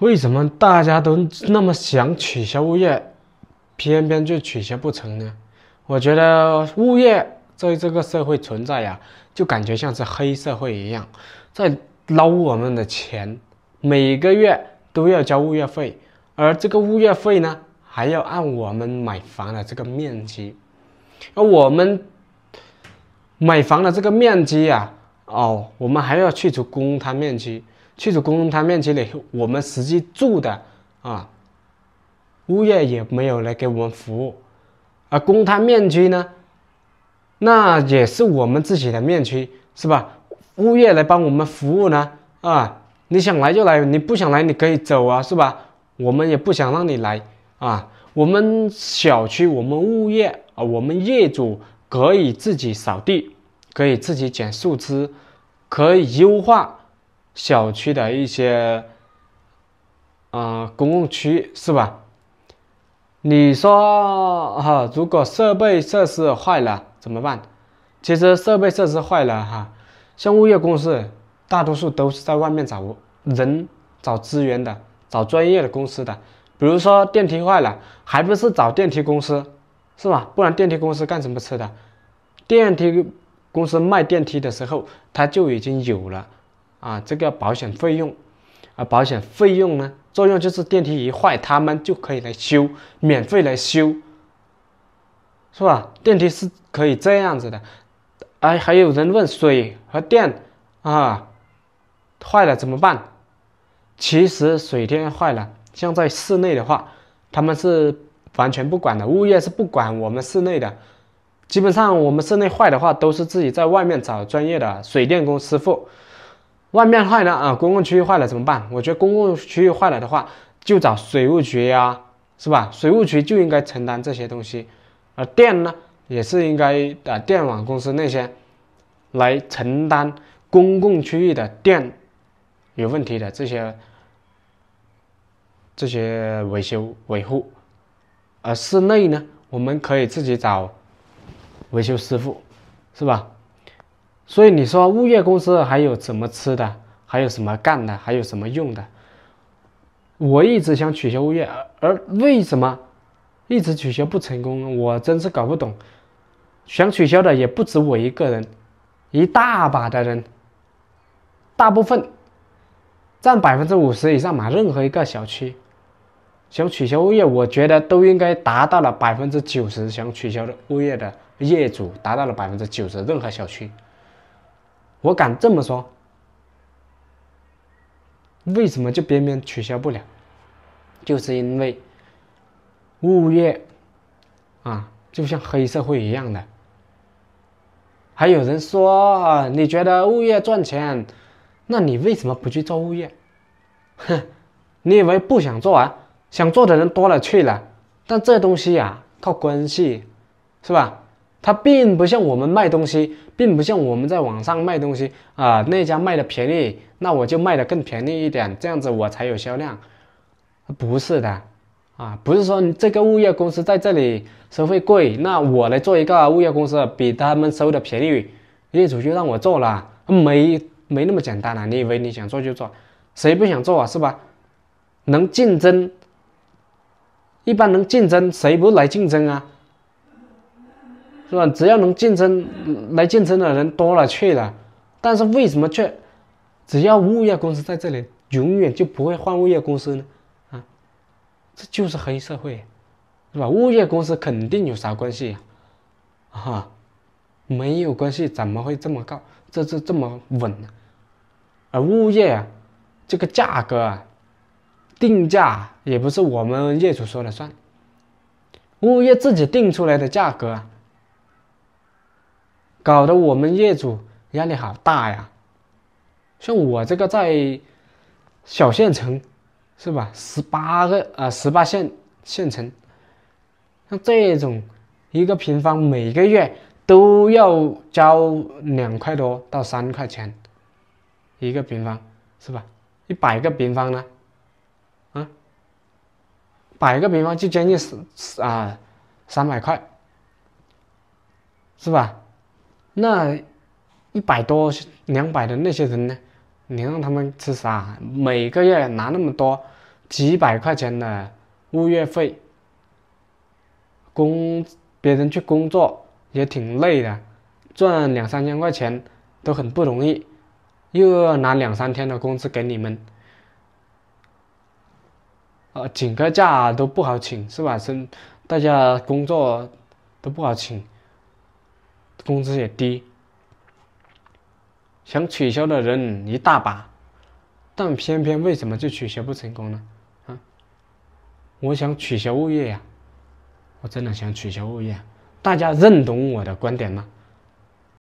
为什么大家都那么想取消物业，偏偏就取消不成呢？我觉得物业在这个社会存在呀，就感觉像是黑社会一样，在捞我们的钱。每个月都要交物业费，而这个物业费呢，还要按我们买房的这个面积。而我们买房的这个面积呀，哦，我们还要去除公摊面积。去除公摊面积里，我们实际住的啊，物业也没有来给我们服务，而公摊面积呢，那也是我们自己的面积，是吧？物业来帮我们服务呢？啊，你想来就来，你不想来你可以走啊，是吧？我们也不想让你来啊。我们小区，我们物业啊，我们业主可以自己扫地，可以自己捡树枝，可以优化。小区的一些，啊，公共区是吧？你说哈，如果设备设施坏了怎么办？其实设备设施坏了哈，像物业公司大多数都是在外面找人、找资源的，找专业的公司的。比如说电梯坏了，还不是找电梯公司，是吧？不然电梯公司干什么吃的？电梯公司卖电梯的时候，他就已经有了。啊，这个保险费用，啊，保险费用呢，作用就是电梯一坏，他们就可以来修，免费来修，是吧？电梯是可以这样子的。哎，还有人问水和电啊，坏了怎么办？其实水电坏了，像在室内的话，他们是完全不管的，物业是不管我们室内的。基本上我们室内坏的话，都是自己在外面找专业的水电工师傅。外面坏了啊，公共区域坏了怎么办？我觉得公共区域坏了的话，就找水务局呀，是吧？水务局就应该承担这些东西，而电呢，也是应该啊，电网公司那些来承担公共区域的电有问题的这些这些维修维护，而室内呢，我们可以自己找维修师傅，是吧？所以你说物业公司还有什么吃的，还有什么干的，还有什么用的？我一直想取消物业，而而为什么一直取消不成功？我真是搞不懂。想取消的也不止我一个人，一大把的人，大部分占百分之五十以上嘛。任何一个小区想取消物业，我觉得都应该达到了百分之九十。想取消的物业的业主达到了百分之九十，任何小区。我敢这么说，为什么就边边取消不了？就是因为物业啊，就像黑社会一样的。还有人说啊，你觉得物业赚钱，那你为什么不去做物业？哼，你以为不想做啊？想做的人多了去了，但这东西呀，靠关系，是吧？它并不像我们卖东西，并不像我们在网上卖东西啊。那家卖的便宜，那我就卖的更便宜一点，这样子我才有销量。不是的，啊，不是说这个物业公司在这里收费贵，那我来做一个物业公司，比他们收的便宜，业主就让我做了。没没那么简单了，你以为你想做就做？谁不想做啊？是吧？能竞争，一般能竞争，谁不来竞争啊？是吧？只要能竞争，来竞争的人多了去了。但是为什么却只要物业公司在这里，永远就不会换物业公司呢？啊，这就是黑社会，是吧？物业公司肯定有啥关系啊？没有关系，怎么会这么高？这这这么稳？而物业啊，这个价格啊，定价也不是我们业主说了算，物业自己定出来的价格啊。搞得我们业主压力好大呀，像我这个在小县城，是吧？十八个啊，十八县县城，像这种一个平方每个月都要交两块多到三块钱一个平方，是吧？一百个平方呢，啊，百个平方就将近十啊三百块，是吧？那一百多、两百的那些人呢？你让他们吃啥？每个月拿那么多几百块钱的物业费，工别人去工作也挺累的，赚两三千块钱都很不容易，又要拿两三天的工资给你们，呃，请个假都不好请，是吧？是，大家工作都不好请。工资也低，想取消的人一大把，但偏偏为什么就取消不成功呢？啊，我想取消物业呀，我真的想取消物业，大家认同我的观点吗？